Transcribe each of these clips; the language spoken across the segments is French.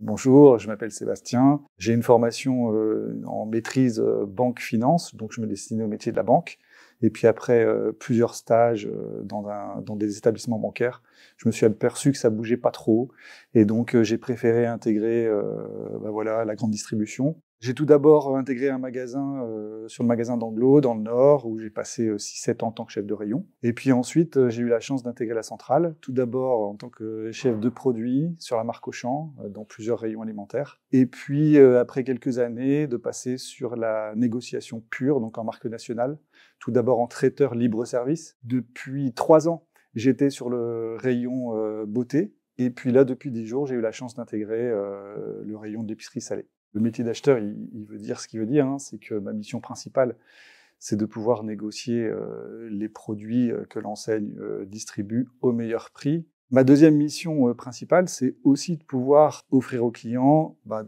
Bonjour, je m'appelle Sébastien. J'ai une formation euh, en maîtrise euh, banque-finance, donc je me destinais au métier de la banque. Et puis après euh, plusieurs stages dans, des établissements bancaires, je me suis aperçu que ça bougeait pas trop. Et donc j'ai préféré intégrer bah voilà, la grande distribution. J'ai tout d'abord euh, intégré un magasin euh, sur le magasin d'Anglo, dans le Nord, où j'ai passé 6-7 euh, ans en tant que chef de rayon. Et puis ensuite, j'ai eu la chance d'intégrer la centrale, tout d'abord en tant que chef de produit sur la marque Auchan, dans plusieurs rayons alimentaires. Et puis, après quelques années, de passer sur la négociation pure, donc en marque nationale, tout d'abord en traiteur libre-service. Depuis 3 ans, j'étais sur le rayon beauté. Et puis là, depuis 10 jours, j'ai eu la chance d'intégrer le rayon d'épicerie salée. Le métier d'acheteur, il, veut dire ce qu'il veut dire, hein. c'est que ma mission principale, c'est de pouvoir négocier euh, les produits euh, que l'enseigne euh, distribue au meilleur prix. Ma deuxième mission principale, c'est aussi de pouvoir offrir aux clients ben,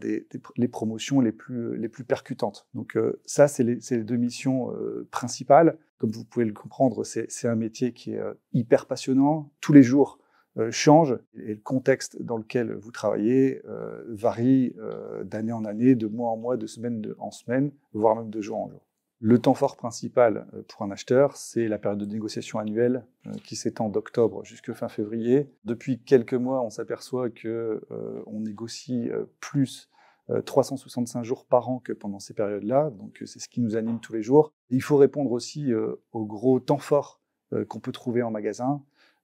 les promotions les plus, les plus percutantes. Donc ça, c'est les, les, deux missions principales. Comme vous pouvez le comprendre, c'est un métier qui est hyper passionnant. Tous les jours, euh, change et le contexte dans lequel vous travaillez euh, varie euh, d'année en année, de mois en mois, de semaine en semaine, voire même de jour en jour. Le temps fort principal pour un acheteur, c'est la période de négociation annuelle qui s'étend d'octobre jusqu'à fin février. Depuis quelques mois, on s'aperçoit que on négocie plus 365 jours par an que pendant ces périodes-là. Donc c'est ce qui nous anime tous les jours. il faut répondre aussi au aux gros temps forts qu'on peut trouver en magasin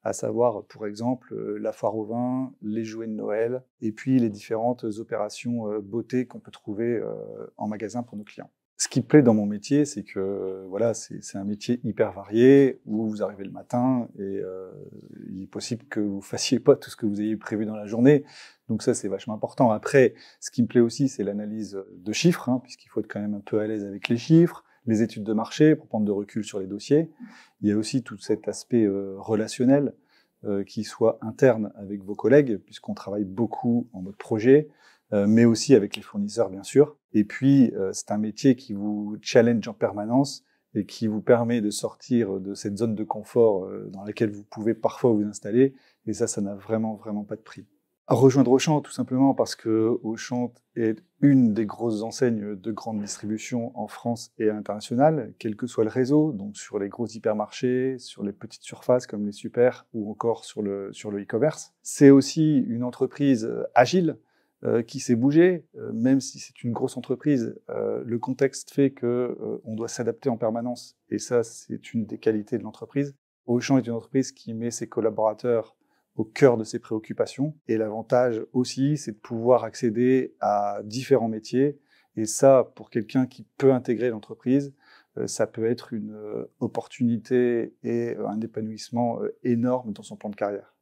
à savoir pour exemple euh, la foire au vin, les jouets de Noël et puis les différentes opérations euh, beauté qu'on peut trouver euh, en magasin pour nos clients. Ce qui plaît dans mon métier, c'est que voilà, c'est un métier hyper varié où vous arrivez le matin et il est possible que vous fassiez pas tout ce que vous ayez prévu dans la journée. Donc ça, c'est vachement important. Après, ce qui me plaît aussi, c'est l'analyse de chiffres, hein, puisqu'il faut être quand même un peu à l'aise avec les chiffres les études de marché pour prendre de recul sur les dossiers. Il y a aussi tout cet aspect euh, relationnel euh, qui soit interne avec vos collègues, puisqu'on travaille beaucoup en mode projet, euh, mais aussi avec les fournisseurs, bien sûr. Et puis, c'est un métier qui vous challenge en permanence et qui vous permet de sortir de cette zone de confort dans laquelle vous pouvez parfois vous installer. Et ça, ça n'a vraiment, vraiment pas de prix rejoindre Auchan, tout simplement parce que Auchan est une des grosses enseignes de grande distribution en France et à l'international, quel que soit le réseau, donc sur les gros hypermarchés, sur les petites surfaces comme les super ou encore sur le, sur le e-commerce. C'est aussi une entreprise euh, agile euh, qui s'est bougée, euh, même si c'est une grosse entreprise, le contexte fait que on doit s'adapter en permanence et ça c'est une des qualités de l'entreprise. Auchan est une entreprise qui met ses collaborateurs au cœur de ses préoccupations. Et l'avantage aussi, c'est de pouvoir accéder à différents métiers. Et ça, pour quelqu'un qui peut intégrer l'entreprise, euh, ça peut être une euh, opportunité et un épanouissement euh, énorme dans son plan de carrière.